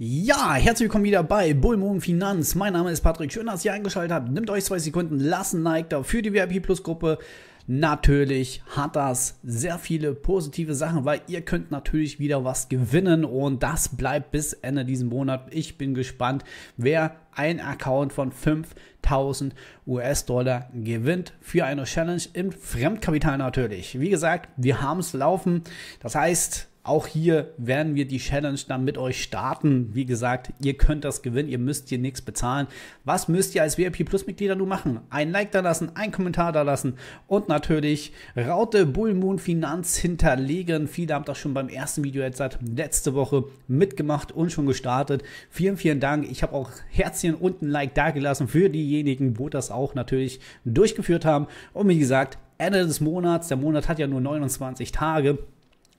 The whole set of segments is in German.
Ja, herzlich willkommen wieder bei Bullmoon Finanz. Mein Name ist Patrick. Schön, dass ihr eingeschaltet habt. Nehmt euch zwei Sekunden, lasst ein Like da für die VIP Plus Gruppe. Natürlich hat das sehr viele positive Sachen, weil ihr könnt natürlich wieder was gewinnen und das bleibt bis Ende diesen Monat. Ich bin gespannt, wer ein Account von 5000 US-Dollar gewinnt für eine Challenge im Fremdkapital natürlich. Wie gesagt, wir haben es laufen. Das heißt, auch hier werden wir die Challenge dann mit euch starten. Wie gesagt, ihr könnt das gewinnen, ihr müsst hier nichts bezahlen. Was müsst ihr als VIP Plus Mitglieder nur machen? Ein Like da lassen, einen Kommentar da lassen und natürlich Raute Bull Moon Finanz hinterlegen. Viele haben das schon beim ersten Video jetzt seit letzte Woche mitgemacht und schon gestartet. Vielen, vielen Dank. Ich habe auch Herzchen und ein Like da gelassen für diejenigen, wo das auch natürlich durchgeführt haben. Und wie gesagt, Ende des Monats, der Monat hat ja nur 29 Tage.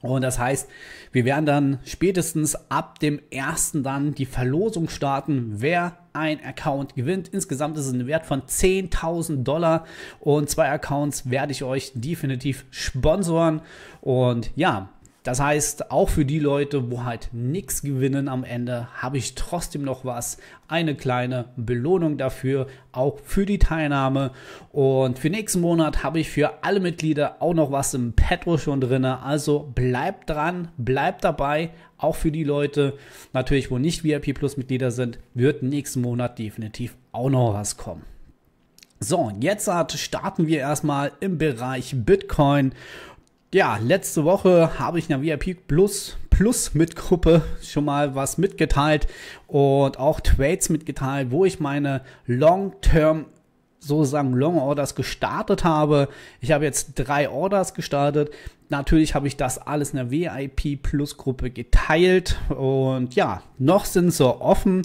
Und das heißt, wir werden dann spätestens ab dem ersten dann die Verlosung starten, wer ein Account gewinnt. Insgesamt ist es ein Wert von 10.000 Dollar und zwei Accounts werde ich euch definitiv sponsoren. Und ja, das heißt, auch für die Leute, wo halt nichts gewinnen am Ende, habe ich trotzdem noch was. Eine kleine Belohnung dafür, auch für die Teilnahme. Und für nächsten Monat habe ich für alle Mitglieder auch noch was im Petro schon drin. Also bleibt dran, bleibt dabei. Auch für die Leute, natürlich, wo nicht VIP Plus Mitglieder sind, wird nächsten Monat definitiv auch noch was kommen. So, jetzt starten wir erstmal im Bereich Bitcoin ja, letzte Woche habe ich in der VIP Plus Plus mit Gruppe schon mal was mitgeteilt und auch Trades mitgeteilt, wo ich meine Long-Term sozusagen Long Orders gestartet habe. Ich habe jetzt drei Orders gestartet. Natürlich habe ich das alles in der VIP Plus Gruppe geteilt und ja, noch sind sie offen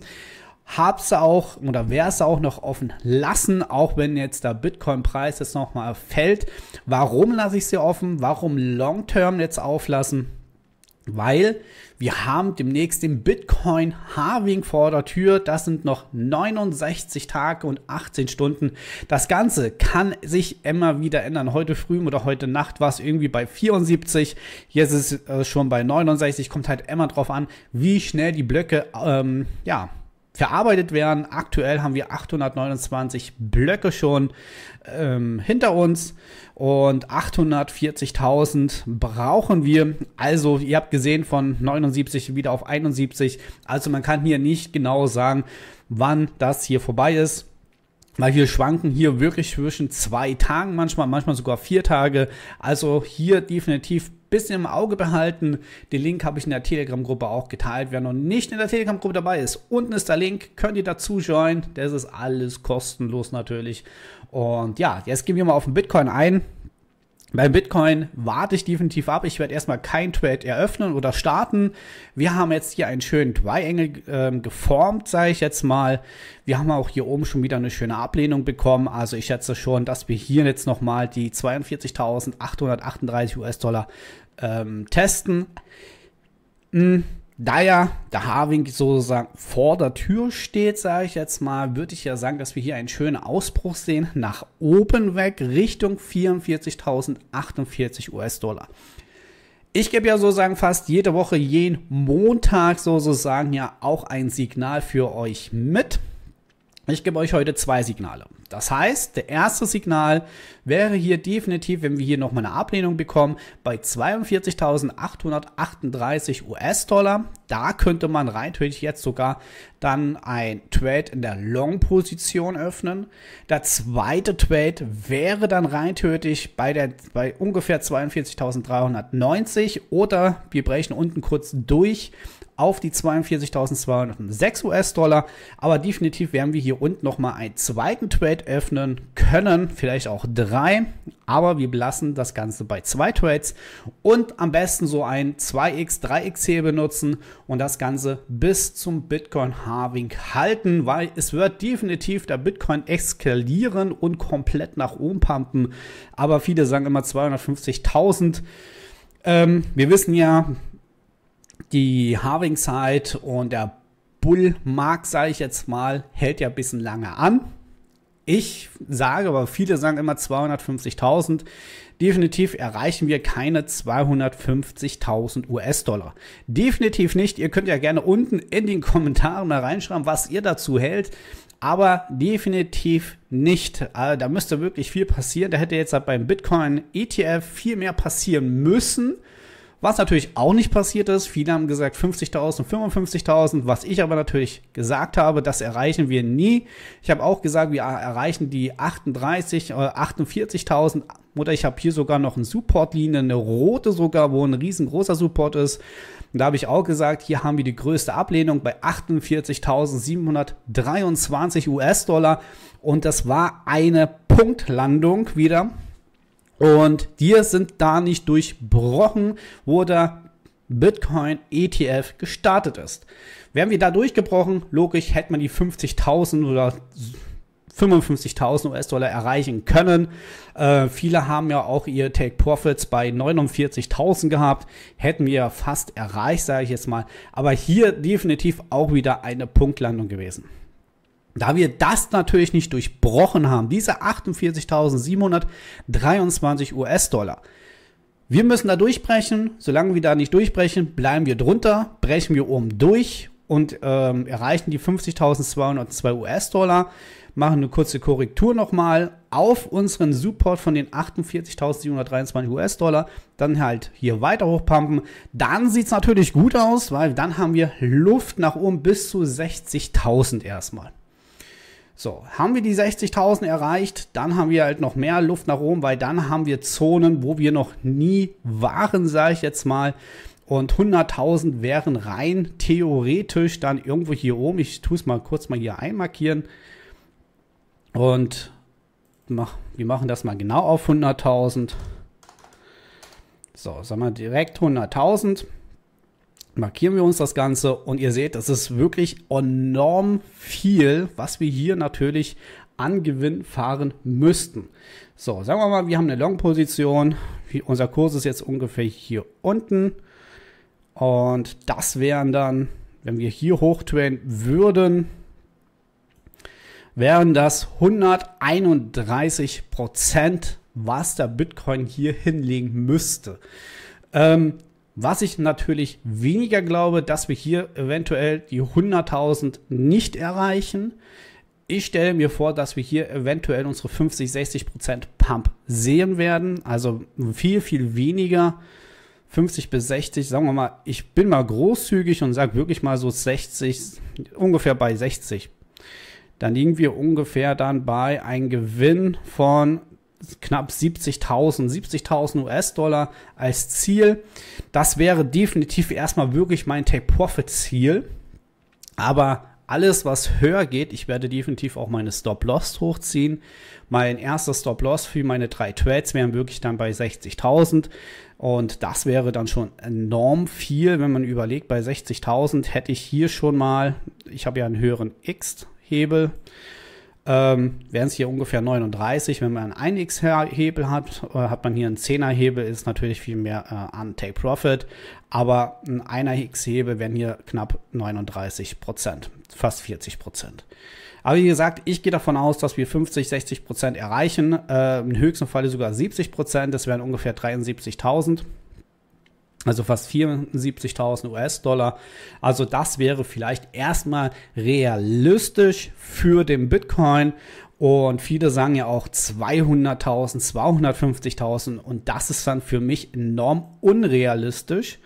hab's auch oder wär's auch noch offen lassen, auch wenn jetzt der Bitcoin-Preis jetzt nochmal fällt. Warum lasse ich sie offen? Warum Long-Term jetzt auflassen? Weil wir haben demnächst den Bitcoin Halving vor der Tür. Das sind noch 69 Tage und 18 Stunden. Das Ganze kann sich immer wieder ändern. Heute früh oder heute Nacht war es irgendwie bei 74. Jetzt ist es äh, schon bei 69. Kommt halt immer drauf an, wie schnell die Blöcke ähm, ja, verarbeitet werden. Aktuell haben wir 829 Blöcke schon ähm, hinter uns und 840.000 brauchen wir. Also ihr habt gesehen von 79 wieder auf 71. Also man kann hier nicht genau sagen, wann das hier vorbei ist. Weil wir schwanken hier wirklich zwischen zwei Tagen manchmal, manchmal sogar vier Tage. Also hier definitiv bisschen im Auge behalten. Den Link habe ich in der Telegram-Gruppe auch geteilt. Wer noch nicht in der Telegram-Gruppe dabei ist, unten ist der Link, könnt ihr dazu joinen. Das ist alles kostenlos natürlich. Und ja, jetzt gehen wir mal auf den Bitcoin ein. Beim Bitcoin warte ich definitiv ab. Ich werde erstmal kein Trade eröffnen oder starten. Wir haben jetzt hier einen schönen Triangle äh, geformt, sage ich jetzt mal. Wir haben auch hier oben schon wieder eine schöne Ablehnung bekommen. Also ich schätze schon, dass wir hier jetzt nochmal die 42.838 US-Dollar ähm, testen. Hm da ja der Harving sozusagen vor der Tür steht, sage ich jetzt mal, würde ich ja sagen, dass wir hier einen schönen Ausbruch sehen, nach oben weg, Richtung 44.048 US-Dollar. Ich gebe ja sozusagen fast jede Woche, jeden Montag sozusagen ja auch ein Signal für euch mit. Ich gebe euch heute zwei Signale. Das heißt, der erste Signal wäre hier definitiv, wenn wir hier nochmal eine Ablehnung bekommen, bei 42.838 US-Dollar. Da könnte man rein theoretisch jetzt sogar dann ein Trade in der Long-Position öffnen. Der zweite Trade wäre dann rein theoretisch bei, bei ungefähr 42.390 oder wir brechen unten kurz durch auf die 42.206 US-Dollar. Aber definitiv werden wir hier unten nochmal einen zweiten Trade öffnen können, vielleicht auch drei. Aber wir belassen das Ganze bei zwei Trades und am besten so ein 2x, 3x hier benutzen. und das Ganze bis zum Bitcoin-Harving halten, weil es wird definitiv der Bitcoin eskalieren und komplett nach oben pumpen. Aber viele sagen immer 250.000. Ähm, wir wissen ja, die Harving Side und der Bullmarkt, sage ich jetzt mal, hält ja ein bisschen lange an. Ich sage, aber viele sagen immer 250.000. Definitiv erreichen wir keine 250.000 US-Dollar. Definitiv nicht. Ihr könnt ja gerne unten in den Kommentaren mal reinschreiben, was ihr dazu hält. Aber definitiv nicht. Also da müsste wirklich viel passieren. Da hätte jetzt halt beim Bitcoin ETF viel mehr passieren müssen. Was natürlich auch nicht passiert ist, viele haben gesagt 50.000, 55.000, was ich aber natürlich gesagt habe, das erreichen wir nie. Ich habe auch gesagt, wir erreichen die 38, 48.000. Oder ich habe hier sogar noch eine Supportlinie, eine rote sogar, wo ein riesengroßer Support ist. Und da habe ich auch gesagt, hier haben wir die größte Ablehnung bei 48.723 US-Dollar. Und das war eine Punktlandung wieder. Und die sind da nicht durchbrochen, wo der Bitcoin ETF gestartet ist. Wären wir da durchgebrochen, logisch hätte man die 50.000 oder 55.000 US-Dollar erreichen können. Äh, viele haben ja auch ihr Take Profits bei 49.000 gehabt. Hätten wir fast erreicht, sage ich jetzt mal. Aber hier definitiv auch wieder eine Punktlandung gewesen. Da wir das natürlich nicht durchbrochen haben, diese 48.723 US-Dollar, wir müssen da durchbrechen. Solange wir da nicht durchbrechen, bleiben wir drunter, brechen wir oben durch und ähm, erreichen die 50.202 US-Dollar, machen eine kurze Korrektur nochmal auf unseren Support von den 48.723 US-Dollar, dann halt hier weiter hochpumpen. Dann sieht es natürlich gut aus, weil dann haben wir Luft nach oben bis zu 60.000 erstmal. So, haben wir die 60.000 erreicht, dann haben wir halt noch mehr Luft nach oben, weil dann haben wir Zonen, wo wir noch nie waren, sage ich jetzt mal. Und 100.000 wären rein theoretisch dann irgendwo hier oben. Ich tue es mal kurz mal hier einmarkieren. Und mach, wir machen das mal genau auf 100.000. So, sagen wir direkt 100.000 markieren wir uns das Ganze und ihr seht, das ist wirklich enorm viel, was wir hier natürlich an Gewinn fahren müssten. So, sagen wir mal, wir haben eine Long-Position. Unser Kurs ist jetzt ungefähr hier unten. Und das wären dann, wenn wir hier hochtrainen würden, wären das 131 Prozent, was der Bitcoin hier hinlegen müsste. Ähm, was ich natürlich weniger glaube, dass wir hier eventuell die 100.000 nicht erreichen. Ich stelle mir vor, dass wir hier eventuell unsere 50, 60 Prozent Pump sehen werden. Also viel, viel weniger. 50 bis 60, sagen wir mal, ich bin mal großzügig und sage wirklich mal so 60, ungefähr bei 60. Dann liegen wir ungefähr dann bei einem Gewinn von knapp 70.000, 70.000 US-Dollar als Ziel. Das wäre definitiv erstmal wirklich mein Take-Profit-Ziel. Aber alles, was höher geht, ich werde definitiv auch meine Stop-Loss hochziehen. Mein erster Stop-Loss für meine drei Trades wären wirklich dann bei 60.000. Und das wäre dann schon enorm viel, wenn man überlegt, bei 60.000 hätte ich hier schon mal, ich habe ja einen höheren X-Hebel, ähm, wären es hier ungefähr 39. Wenn man einen 1x-Hebel hat, äh, hat man hier einen 10er-Hebel, ist natürlich viel mehr äh, an Take Profit. Aber ein 1 x hebel wären hier knapp 39 Prozent, fast 40 Prozent. Aber wie gesagt, ich gehe davon aus, dass wir 50, 60 Prozent erreichen. Äh, Im höchsten Falle sogar 70 Prozent. Das wären ungefähr 73.000. Also fast 74.000 US-Dollar. Also das wäre vielleicht erstmal realistisch für den Bitcoin. Und viele sagen ja auch 200.000, 250.000. Und das ist dann für mich enorm unrealistisch,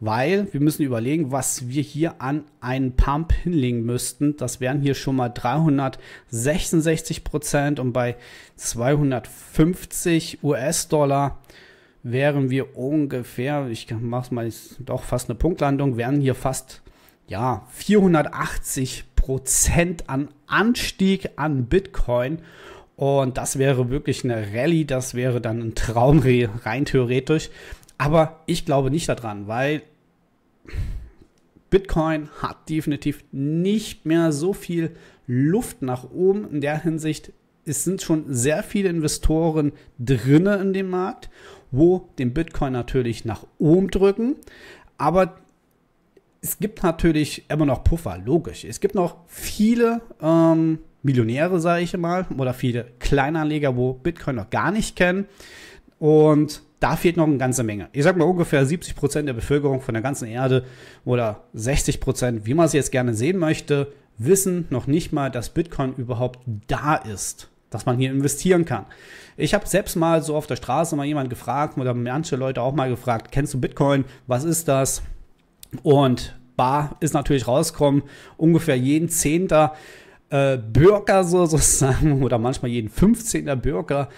weil wir müssen überlegen, was wir hier an einen Pump hinlegen müssten. Das wären hier schon mal 366 Prozent und bei 250 US-Dollar wären wir ungefähr, ich mache es mal, ist doch fast eine Punktlandung, wären hier fast, ja, 480 Prozent an Anstieg an Bitcoin. Und das wäre wirklich eine Rallye, das wäre dann ein Traum rein theoretisch. Aber ich glaube nicht daran, weil Bitcoin hat definitiv nicht mehr so viel Luft nach oben in der Hinsicht, es sind schon sehr viele Investoren drinne in dem Markt, wo den Bitcoin natürlich nach oben drücken, aber es gibt natürlich immer noch Puffer, logisch. Es gibt noch viele ähm, Millionäre, sage ich mal, oder viele Kleinanleger, wo Bitcoin noch gar nicht kennen. Und da fehlt noch eine ganze Menge. Ich sage mal, ungefähr 70% Prozent der Bevölkerung von der ganzen Erde oder 60%, Prozent, wie man es jetzt gerne sehen möchte, wissen noch nicht mal, dass Bitcoin überhaupt da ist dass man hier investieren kann. Ich habe selbst mal so auf der Straße mal jemanden gefragt oder manche Leute auch mal gefragt, kennst du Bitcoin? Was ist das? Und bar ist natürlich rausgekommen, ungefähr jeden Zehnter äh, Bürger sozusagen oder manchmal jeden 15. Bürger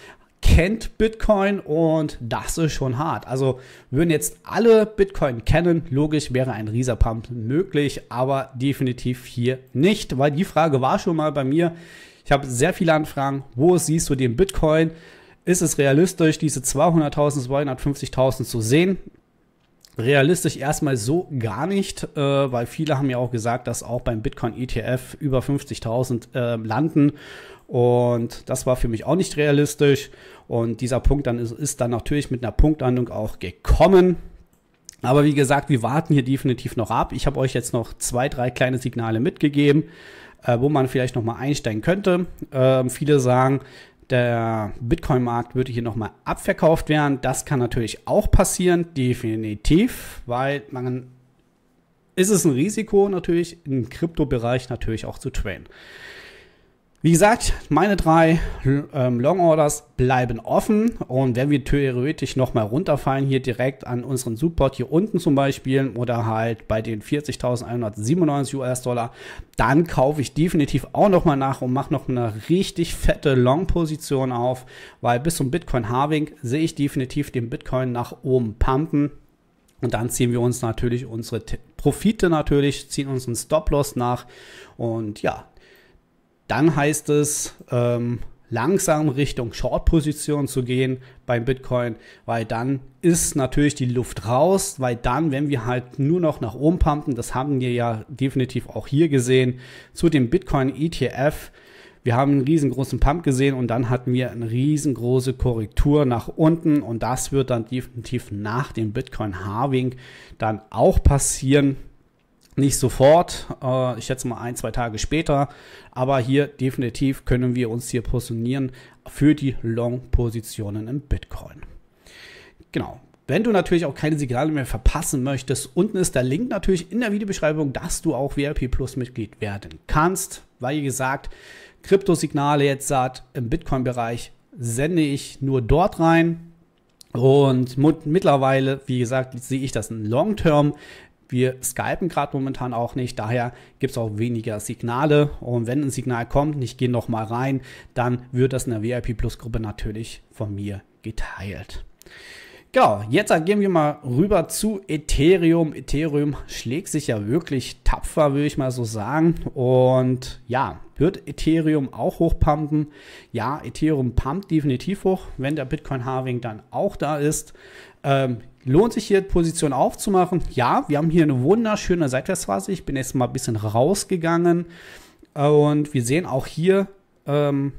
kennt Bitcoin und das ist schon hart. Also würden jetzt alle Bitcoin kennen, logisch wäre ein Rieserpump möglich, aber definitiv hier nicht, weil die Frage war schon mal bei mir, ich habe sehr viele Anfragen, wo siehst du den Bitcoin? Ist es realistisch, diese 200.000, 250.000 zu sehen? Realistisch erstmal so gar nicht, äh, weil viele haben ja auch gesagt, dass auch beim Bitcoin-ETF über 50.000 äh, landen. Und das war für mich auch nicht realistisch. Und dieser Punkt dann ist, ist dann natürlich mit einer Punktlandung auch gekommen. Aber wie gesagt, wir warten hier definitiv noch ab. Ich habe euch jetzt noch zwei, drei kleine Signale mitgegeben äh, wo man vielleicht nochmal einsteigen könnte. Ähm, viele sagen, der Bitcoin-Markt würde hier nochmal abverkauft werden. Das kann natürlich auch passieren, definitiv, weil man ist es ein Risiko natürlich im Kryptobereich natürlich auch zu traden. Wie gesagt, meine drei ähm, Long Orders bleiben offen und wenn wir theoretisch nochmal runterfallen, hier direkt an unseren Support hier unten zum Beispiel oder halt bei den 40.197 US-Dollar, dann kaufe ich definitiv auch nochmal nach und mache noch eine richtig fette Long-Position auf, weil bis zum Bitcoin-Harving sehe ich definitiv den Bitcoin nach oben pumpen. Und dann ziehen wir uns natürlich unsere Profite natürlich, ziehen unseren Stop-Loss nach. Und ja, dann heißt es, ähm, langsam Richtung Short-Position zu gehen beim Bitcoin, weil dann ist natürlich die Luft raus, weil dann, wenn wir halt nur noch nach oben pumpen, das haben wir ja definitiv auch hier gesehen, zu dem Bitcoin-ETF, wir haben einen riesengroßen Pump gesehen und dann hatten wir eine riesengroße Korrektur nach unten und das wird dann definitiv nach dem Bitcoin-Harving dann auch passieren. Nicht sofort, äh, ich schätze mal ein, zwei Tage später, aber hier definitiv können wir uns hier positionieren für die Long-Positionen im Bitcoin. Genau. Wenn du natürlich auch keine Signale mehr verpassen möchtest, unten ist der Link natürlich in der Videobeschreibung, dass du auch VIP Plus Mitglied werden kannst, weil wie gesagt, Kryptosignale jetzt sagt, im Bitcoin-Bereich sende ich nur dort rein. Und mittlerweile, wie gesagt, sehe ich das in Long-Term wir skypen gerade momentan auch nicht, daher gibt es auch weniger Signale. Und wenn ein Signal kommt und ich gehe nochmal rein, dann wird das in der VIP Plus Gruppe natürlich von mir geteilt. Genau, jetzt gehen wir mal rüber zu Ethereum. Ethereum schlägt sich ja wirklich tapfer, würde ich mal so sagen. Und ja, wird Ethereum auch hochpumpen? Ja, Ethereum pumpt definitiv hoch, wenn der Bitcoin-Harving dann auch da ist. Ähm, Lohnt sich hier Position aufzumachen? Ja, wir haben hier eine wunderschöne Seitwärtsphase. Ich bin jetzt mal ein bisschen rausgegangen und wir sehen auch hier, ähm,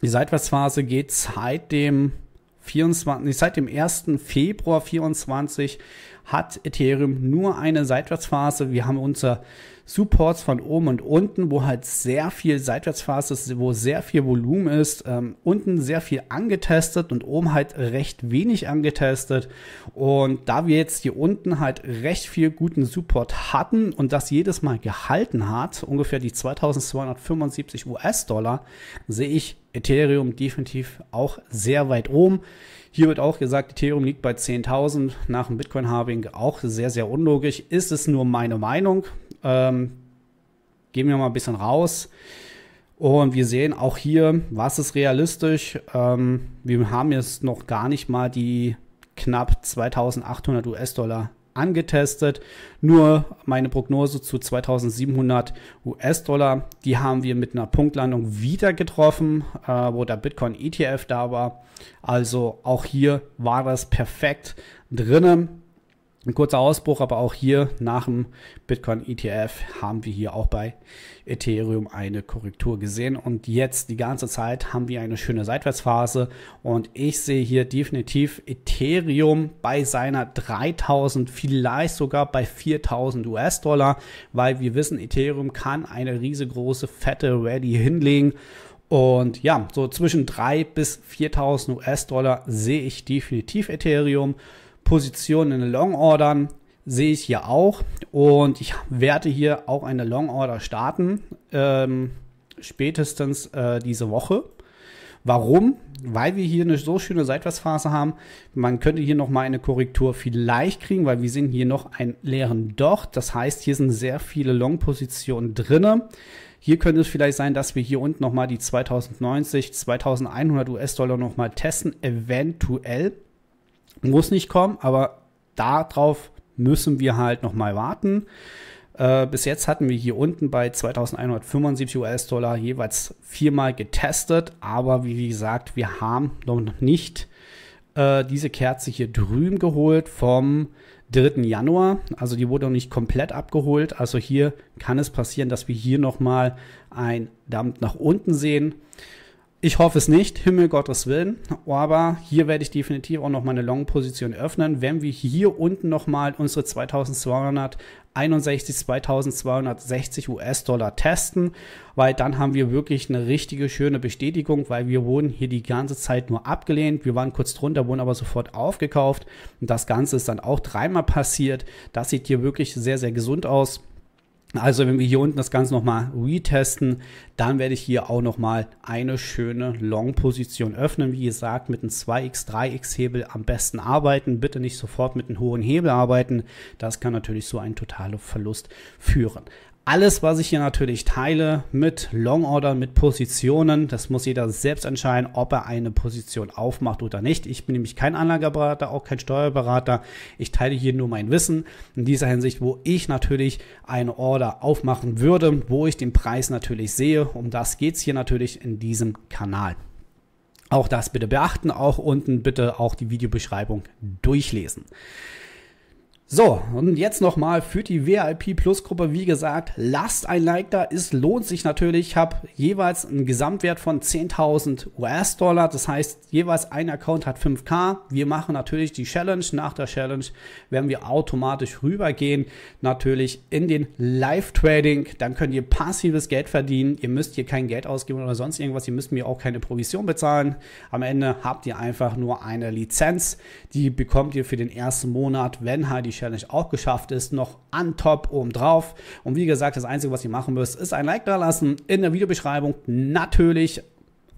die Seitwärtsphase geht seit dem 24, seit dem 1. Februar 24 hat Ethereum nur eine Seitwärtsphase. Wir haben unser Supports von oben und unten, wo halt sehr viel Seitwärtsphase ist, wo sehr viel Volumen ist. Ähm, unten sehr viel angetestet und oben halt recht wenig angetestet. Und da wir jetzt hier unten halt recht viel guten Support hatten und das jedes Mal gehalten hat, ungefähr die 2275 US-Dollar, sehe ich Ethereum definitiv auch sehr weit oben. Hier wird auch gesagt, Ethereum liegt bei 10.000 nach dem bitcoin harving auch sehr, sehr unlogisch. Ist es nur meine Meinung? Ähm, gehen wir mal ein bisschen raus. Und wir sehen auch hier, was ist realistisch. Ähm, wir haben jetzt noch gar nicht mal die knapp 2800 US-Dollar angetestet. Nur meine Prognose zu 2700 US-Dollar, die haben wir mit einer Punktlandung wieder getroffen, äh, wo der Bitcoin ETF da war. Also auch hier war das perfekt drinnen. Ein kurzer Ausbruch, aber auch hier nach dem Bitcoin-ETF haben wir hier auch bei Ethereum eine Korrektur gesehen. Und jetzt die ganze Zeit haben wir eine schöne Seitwärtsphase. Und ich sehe hier definitiv Ethereum bei seiner 3000, vielleicht sogar bei 4000 US-Dollar, weil wir wissen, Ethereum kann eine riesengroße, fette Ready hinlegen. Und ja, so zwischen 3 bis 4000 US-Dollar sehe ich definitiv Ethereum. Positionen in der Long Ordern sehe ich hier auch und ich werde hier auch eine Long Order starten, ähm, spätestens äh, diese Woche. Warum? Weil wir hier eine so schöne Seitwärtsphase haben. Man könnte hier noch mal eine Korrektur vielleicht kriegen, weil wir sehen hier noch einen leeren Docht. Das heißt, hier sind sehr viele Long-Positionen drinne. Hier könnte es vielleicht sein, dass wir hier unten noch mal die 2090, 2100 US-Dollar noch mal testen, eventuell. Muss nicht kommen, aber darauf müssen wir halt nochmal warten. Äh, bis jetzt hatten wir hier unten bei 2175 US-Dollar jeweils viermal getestet, aber wie gesagt, wir haben noch nicht äh, diese Kerze hier drüben geholt vom 3. Januar. Also die wurde noch nicht komplett abgeholt. Also hier kann es passieren, dass wir hier nochmal ein Dump nach unten sehen. Ich hoffe es nicht, Himmel Gottes Willen. Aber hier werde ich definitiv auch noch meine Long-Position öffnen, wenn wir hier unten nochmal unsere 2261, 2260 US-Dollar testen, weil dann haben wir wirklich eine richtige schöne Bestätigung, weil wir wurden hier die ganze Zeit nur abgelehnt. Wir waren kurz drunter, wurden aber sofort aufgekauft. Und das Ganze ist dann auch dreimal passiert. Das sieht hier wirklich sehr, sehr gesund aus. Also wenn wir hier unten das Ganze nochmal retesten, dann werde ich hier auch nochmal eine schöne Long-Position öffnen. Wie gesagt, mit einem 2x, 3x-Hebel am besten arbeiten. Bitte nicht sofort mit einem hohen Hebel arbeiten. Das kann natürlich so einen totalen Verlust führen. Alles, was ich hier natürlich teile mit Long Order, mit Positionen, das muss jeder selbst entscheiden, ob er eine Position aufmacht oder nicht. Ich bin nämlich kein Anlageberater, auch kein Steuerberater. Ich teile hier nur mein Wissen in dieser Hinsicht, wo ich natürlich eine Order aufmachen würde, wo ich den Preis natürlich sehe. Um das geht es hier natürlich in diesem Kanal. Auch das bitte beachten, auch unten bitte auch die Videobeschreibung durchlesen. So, und jetzt nochmal für die VIP Plus Gruppe, wie gesagt, lasst ein Like da, es lohnt sich natürlich. Ich habe jeweils einen Gesamtwert von 10.000 US-Dollar, das heißt, jeweils ein Account hat 5K. Wir machen natürlich die Challenge, nach der Challenge werden wir automatisch rübergehen, natürlich in den Live-Trading, dann könnt ihr passives Geld verdienen, ihr müsst hier kein Geld ausgeben oder sonst irgendwas, ihr müsst mir auch keine Provision bezahlen. Am Ende habt ihr einfach nur eine Lizenz, die bekommt ihr für den ersten Monat, wenn halt die Challenge auch geschafft ist, noch an top oben drauf. Und wie gesagt, das Einzige, was ihr machen müsst, ist ein Like da lassen in der Videobeschreibung. Natürlich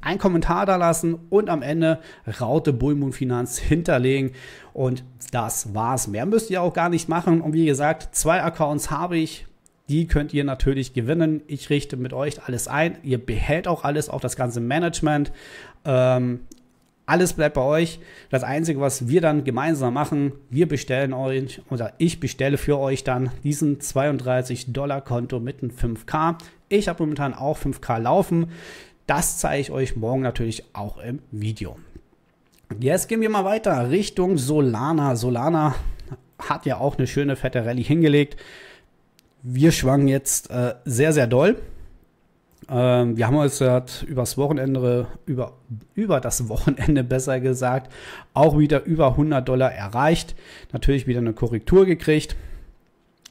einen Kommentar da lassen und am Ende Raute Bullmoon Finanz hinterlegen. Und das war's. Mehr müsst ihr auch gar nicht machen. Und wie gesagt, zwei Accounts habe ich. Die könnt ihr natürlich gewinnen. Ich richte mit euch alles ein. Ihr behält auch alles, auch das ganze Management. Ähm, alles bleibt bei euch. Das Einzige, was wir dann gemeinsam machen, wir bestellen euch oder ich bestelle für euch dann diesen 32-Dollar-Konto mit einem 5K. Ich habe momentan auch 5K laufen. Das zeige ich euch morgen natürlich auch im Video. Jetzt gehen wir mal weiter Richtung Solana. Solana hat ja auch eine schöne fette Rallye hingelegt. Wir schwangen jetzt äh, sehr, sehr doll. Ähm, wir haben uns halt übers Wochenende, über, über das Wochenende besser gesagt, auch wieder über 100 Dollar erreicht. Natürlich wieder eine Korrektur gekriegt.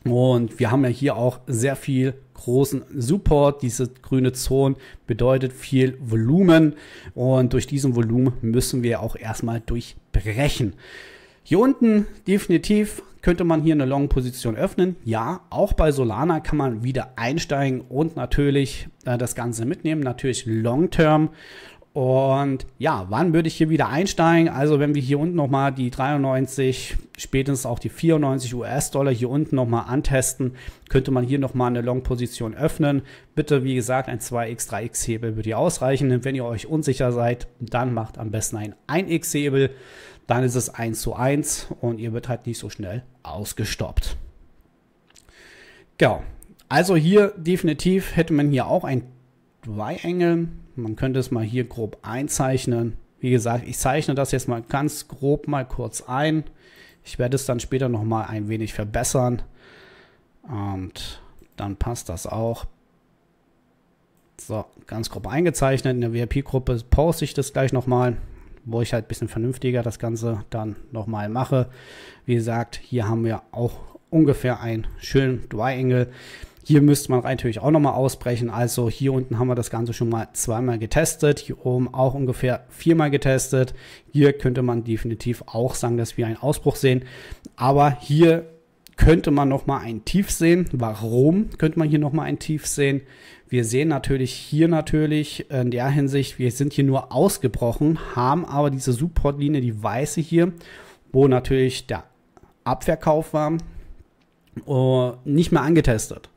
Und wir haben ja hier auch sehr viel großen Support. Diese grüne Zone bedeutet viel Volumen. Und durch diesen Volumen müssen wir auch erstmal durchbrechen. Hier unten definitiv könnte man hier eine Long-Position öffnen? Ja, auch bei Solana kann man wieder einsteigen und natürlich äh, das Ganze mitnehmen, natürlich Long-Term. Und ja, wann würde ich hier wieder einsteigen? Also wenn wir hier unten nochmal die 93, spätestens auch die 94 US-Dollar hier unten nochmal antesten, könnte man hier nochmal eine Long-Position öffnen. Bitte, wie gesagt, ein 2x, 3x-Hebel würde hier ausreichen. Und wenn ihr euch unsicher seid, dann macht am besten ein 1x-Hebel dann ist es 1 zu 1 und ihr wird halt nicht so schnell ausgestoppt. Genau. Also hier definitiv hätte man hier auch ein Triangle. Man könnte es mal hier grob einzeichnen. Wie gesagt, ich zeichne das jetzt mal ganz grob mal kurz ein. Ich werde es dann später nochmal ein wenig verbessern. Und dann passt das auch. So, ganz grob eingezeichnet. In der VIP-Gruppe poste ich das gleich nochmal wo ich halt ein bisschen vernünftiger das Ganze dann nochmal mache. Wie gesagt, hier haben wir auch ungefähr einen schönen Dry-Angle. Hier müsste man natürlich auch nochmal ausbrechen. Also hier unten haben wir das Ganze schon mal zweimal getestet. Hier oben auch ungefähr viermal getestet. Hier könnte man definitiv auch sagen, dass wir einen Ausbruch sehen. Aber hier könnte man noch mal ein Tief sehen. Warum könnte man hier noch mal ein Tief sehen? Wir sehen natürlich hier natürlich in der Hinsicht, wir sind hier nur ausgebrochen, haben aber diese Supportlinie, die weiße hier, wo natürlich der Abverkauf war, oh, nicht mehr angetestet.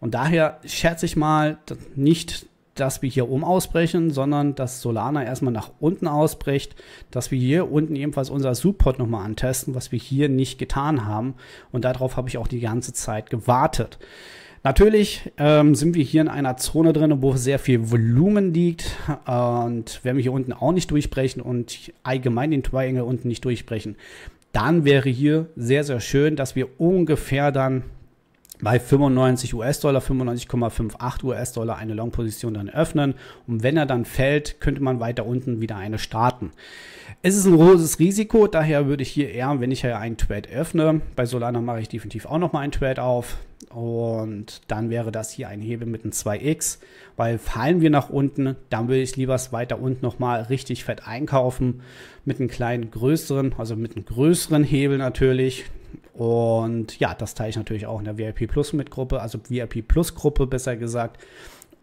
Und daher schätze ich mal nicht, dass wir hier oben ausbrechen, sondern dass Solana erstmal nach unten ausbricht, dass wir hier unten ebenfalls unser Support nochmal antesten, was wir hier nicht getan haben. Und darauf habe ich auch die ganze Zeit gewartet. Natürlich ähm, sind wir hier in einer Zone drin, wo sehr viel Volumen liegt. Und wenn wir hier unten auch nicht durchbrechen und allgemein den Triangle unten nicht durchbrechen, dann wäre hier sehr, sehr schön, dass wir ungefähr dann bei 95 US-Dollar, 95,58 US-Dollar eine Long-Position dann öffnen. Und wenn er dann fällt, könnte man weiter unten wieder eine starten. Es ist ein großes Risiko, daher würde ich hier eher, wenn ich ja einen Trade öffne, bei Solana mache ich definitiv auch nochmal einen Trade auf. Und dann wäre das hier ein Hebel mit einem 2x, weil fallen wir nach unten, dann würde ich lieber es weiter unten nochmal richtig fett einkaufen mit einem kleinen größeren, also mit einem größeren Hebel natürlich, und ja, das teile ich natürlich auch in der VIP Plus mit Gruppe, also VIP Plus Gruppe besser gesagt.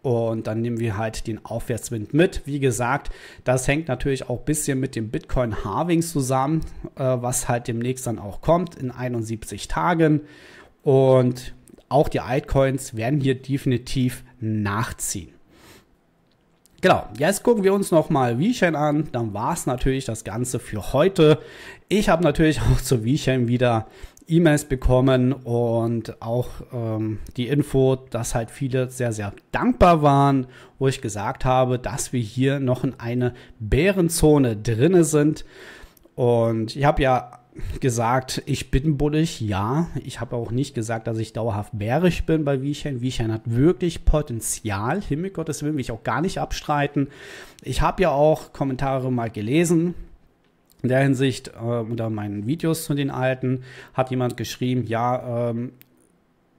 Und dann nehmen wir halt den Aufwärtswind mit. Wie gesagt, das hängt natürlich auch ein bisschen mit dem Bitcoin-Harving zusammen, äh, was halt demnächst dann auch kommt in 71 Tagen. Und auch die Altcoins werden hier definitiv nachziehen. Genau, jetzt gucken wir uns nochmal VeChain an. Dann war es natürlich das Ganze für heute. Ich habe natürlich auch zu VeChain wieder E-Mails bekommen und auch ähm, die Info, dass halt viele sehr, sehr dankbar waren, wo ich gesagt habe, dass wir hier noch in eine Bärenzone drinne sind. Und ich habe ja gesagt, ich bin bullig, ja. Ich habe auch nicht gesagt, dass ich dauerhaft bärisch bin bei Wiechen. Wiechen hat wirklich Potenzial, Himmel Gottes Willen, will ich auch gar nicht abstreiten. Ich habe ja auch Kommentare mal gelesen. In der Hinsicht, äh, unter meinen Videos zu den alten, hat jemand geschrieben, ja, ähm,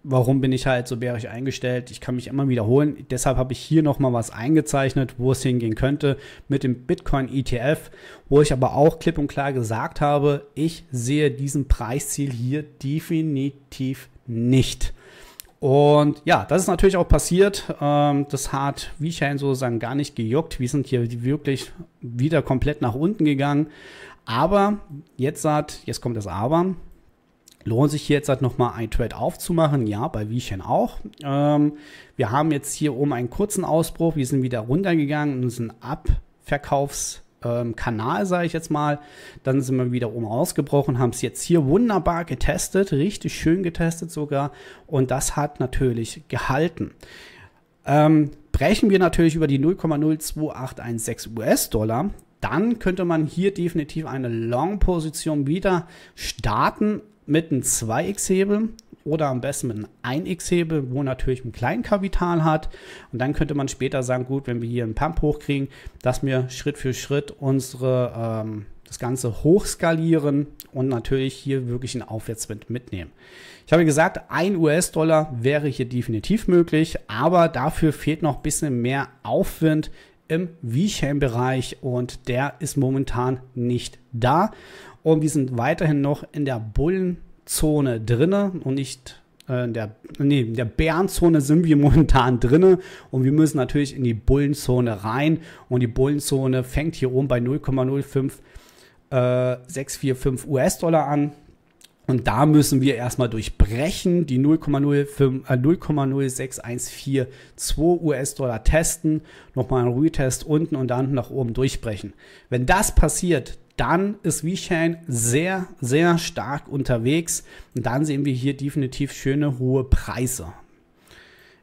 warum bin ich halt so bärisch eingestellt? Ich kann mich immer wiederholen. Deshalb habe ich hier nochmal was eingezeichnet, wo es hingehen könnte mit dem Bitcoin ETF, wo ich aber auch klipp und klar gesagt habe, ich sehe diesen Preisziel hier definitiv nicht. Und ja, das ist natürlich auch passiert. Ähm, das hat wie ich Wischein sozusagen gar nicht gejuckt. Wir sind hier wirklich wieder komplett nach unten gegangen. Aber jetzt hat, jetzt kommt das Aber, Lohnt sich hier jetzt halt nochmal ein Trade aufzumachen? Ja, bei Wiechen auch. Ähm, wir haben jetzt hier oben einen kurzen Ausbruch. Wir sind wieder runtergegangen und sind ab Kanal, sage ich jetzt mal. Dann sind wir wieder oben ausgebrochen, haben es jetzt hier wunderbar getestet, richtig schön getestet sogar. Und das hat natürlich gehalten. Ähm, brechen wir natürlich über die 0,02816 US-Dollar. Dann könnte man hier definitiv eine Long-Position wieder starten, mit einem 2x-Hebel oder am besten mit einem 1x-Hebel, wo natürlich ein Kleinkapital hat. Und dann könnte man später sagen, gut, wenn wir hier einen Pump hochkriegen, dass wir Schritt für Schritt unsere, ähm, das Ganze hochskalieren und natürlich hier wirklich einen Aufwärtswind mitnehmen. Ich habe gesagt, ein US-Dollar wäre hier definitiv möglich, aber dafür fehlt noch ein bisschen mehr Aufwind im V-Chain-Bereich und der ist momentan nicht da. Und wir sind weiterhin noch in der Bullenzone drinne und nicht äh, in der, nee, der Bärenzone sind wir momentan drinne und wir müssen natürlich in die Bullenzone rein und die Bullenzone fängt hier oben bei 0,05645 äh, US-Dollar an und da müssen wir erstmal durchbrechen, die 0,06142 äh, US-Dollar testen, nochmal einen Retest unten und dann nach oben durchbrechen. Wenn das passiert, dann ist V-Chain sehr, sehr stark unterwegs. Und dann sehen wir hier definitiv schöne hohe Preise.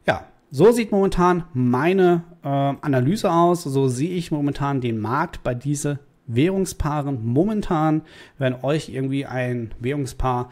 Ja, so sieht momentan meine äh, Analyse aus. So sehe ich momentan den Markt bei diese Währungspaaren momentan. Wenn euch irgendwie ein Währungspaar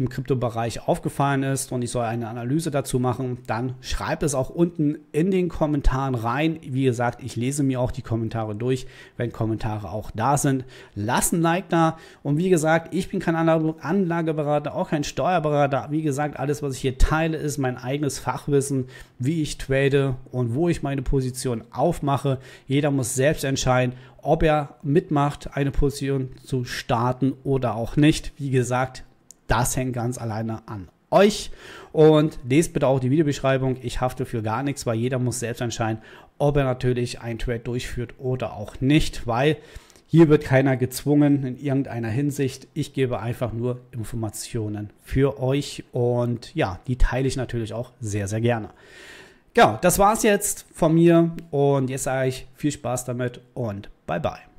im Kryptobereich aufgefallen ist und ich soll eine Analyse dazu machen, dann schreibt es auch unten in den Kommentaren rein. Wie gesagt, ich lese mir auch die Kommentare durch, wenn Kommentare auch da sind. Lasst ein Like da und wie gesagt, ich bin kein Anlageberater, auch kein Steuerberater. Wie gesagt, alles, was ich hier teile, ist mein eigenes Fachwissen, wie ich trade und wo ich meine Position aufmache. Jeder muss selbst entscheiden, ob er mitmacht, eine Position zu starten oder auch nicht. Wie gesagt, das hängt ganz alleine an euch. Und lest bitte auch die Videobeschreibung. Ich hafte für gar nichts, weil jeder muss selbst entscheiden, ob er natürlich ein Trade durchführt oder auch nicht, weil hier wird keiner gezwungen in irgendeiner Hinsicht. Ich gebe einfach nur Informationen für euch und ja, die teile ich natürlich auch sehr, sehr gerne. Genau, das war's jetzt von mir und jetzt sage ich viel Spaß damit und bye bye.